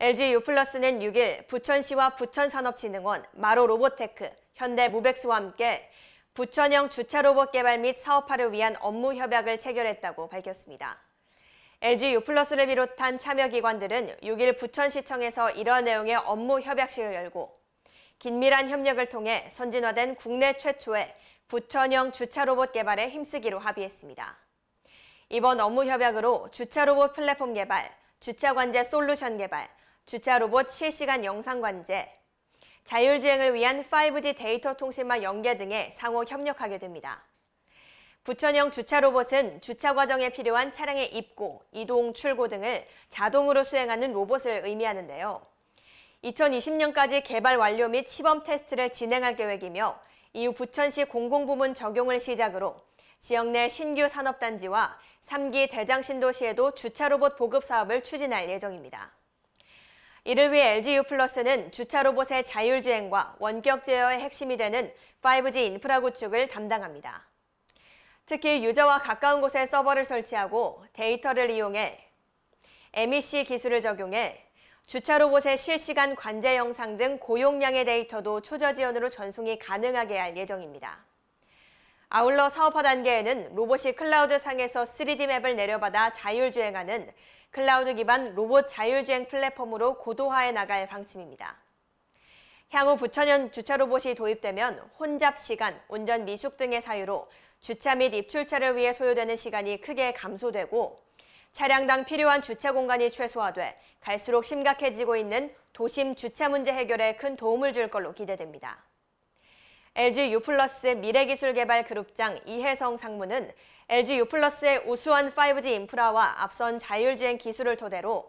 LG 유플러스는 6일 부천시와 부천산업진흥원, 마로로보테크, 현대무백스와 함께 부천형 주차로봇 개발 및 사업화를 위한 업무 협약을 체결했다고 밝혔습니다. LG 유를 비롯한 참여기관들은 6일 부천시청에서 이러한 내용의 업무 협약식을 열고 긴밀한 협력을 통해 선진화된 국내 최초의 부천형 주차로봇 개발에 힘쓰기로 합의했습니다. 이번 업무 협약으로 주차로봇 플랫폼 개발, 주차관제 솔루션 개발, 주차 로봇 실시간 영상 관제, 자율주행을 위한 5G 데이터 통신망 연계 등에 상호 협력하게 됩니다. 부천형 주차 로봇은 주차 과정에 필요한 차량의 입고, 이동, 출고 등을 자동으로 수행하는 로봇을 의미하는데요. 2020년까지 개발 완료 및 시범 테스트를 진행할 계획이며 이후 부천시 공공부문 적용을 시작으로 지역 내 신규 산업단지와 3기 대장신도시에도 주차 로봇 보급 사업을 추진할 예정입니다. 이를 위해 LG U+는 플러스 주차 로봇의 자율주행과 원격 제어의 핵심이 되는 5G 인프라 구축을 담당합니다. 특히 유저와 가까운 곳에 서버를 설치하고 데이터를 이용해 MEC 기술을 적용해 주차 로봇의 실시간 관제 영상 등 고용량의 데이터도 초저 지연으로 전송이 가능하게 할 예정입니다. 아울러 사업화 단계에는 로봇이 클라우드 상에서 3D 맵을 내려받아 자율주행하는 클라우드 기반 로봇 자율주행 플랫폼으로 고도화해 나갈 방침입니다. 향후 부천현 주차 로봇이 도입되면 혼잡 시간, 운전 미숙 등의 사유로 주차 및 입출차를 위해 소요되는 시간이 크게 감소되고 차량당 필요한 주차 공간이 최소화돼 갈수록 심각해지고 있는 도심 주차 문제 해결에 큰 도움을 줄 걸로 기대됩니다. LG 유플러스 미래기술 개발 그룹장 이혜성 상무는 LG 유플러스의 우수한 5G 인프라와 앞선 자율주행 기술을 토대로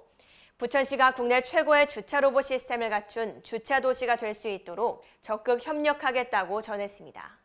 부천시가 국내 최고의 주차 로봇 시스템을 갖춘 주차 도시가 될 수 있도록 적극 협력하겠다고 전했습니다.